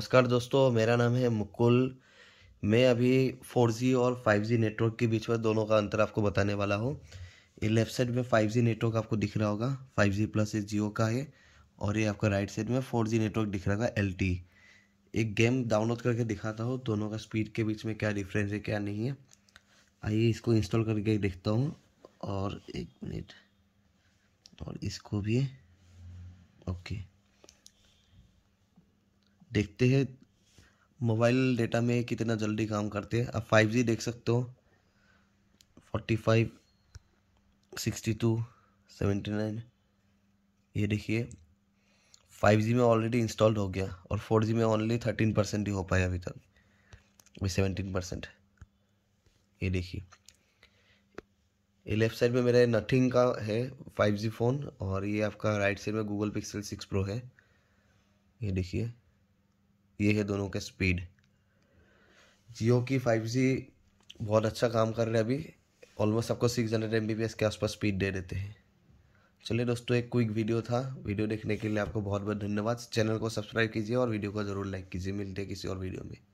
नमस्कार दोस्तों मेरा नाम है मुकुल मैं अभी 4G और 5G नेटवर्क के बीच में दोनों का अंतर आपको बताने वाला हूँ ये लेफ्ट साइड में 5G नेटवर्क आपको दिख रहा होगा 5G प्लस ये जियो का है और ये आपका राइट साइड में 4G नेटवर्क दिख रहा होगा एल एक गेम डाउनलोड करके दिखाता हूँ दोनों का स्पीड के बीच में क्या डिफरेंस है क्या नहीं है आइए इसको इंस्टॉल करके देखता हूँ और एक मिनट और इसको भी ओके देखते हैं मोबाइल डेटा में कितना जल्दी काम करते हैं आप फाइव जी देख सकते हो forty five sixty two seventy nine ये देखिए फाइव जी में ऑलरेडी इंस्टॉल्ड हो गया और फोर जी में ओनली थर्टीन परसेंट ही हो पाया अभी तक अभी सेवेंटीन परसेंट ये देखिए ये लेफ्ट साइड में मेरा नथिंग का है फाइव जी फ़ोन और ये आपका राइट साइड में गूगल पिक्सल सिक्स प्रो है ये देखिए ये है दोनों के स्पीड जियो की फाइव जी बहुत अच्छा काम कर रहे हैं अभी ऑलमोस्ट आपको six hundred M B B S के आसपास स्पीड दे देते हैं चलिए दोस्तों एक क्विक वीडियो था वीडियो देखने के लिए आपको बहुत बहुत धन्यवाद चैनल को सब्सक्राइब कीजिए और वीडियो को ज़रूर लाइक कीजिए मिलते हैं किसी और वीडियो में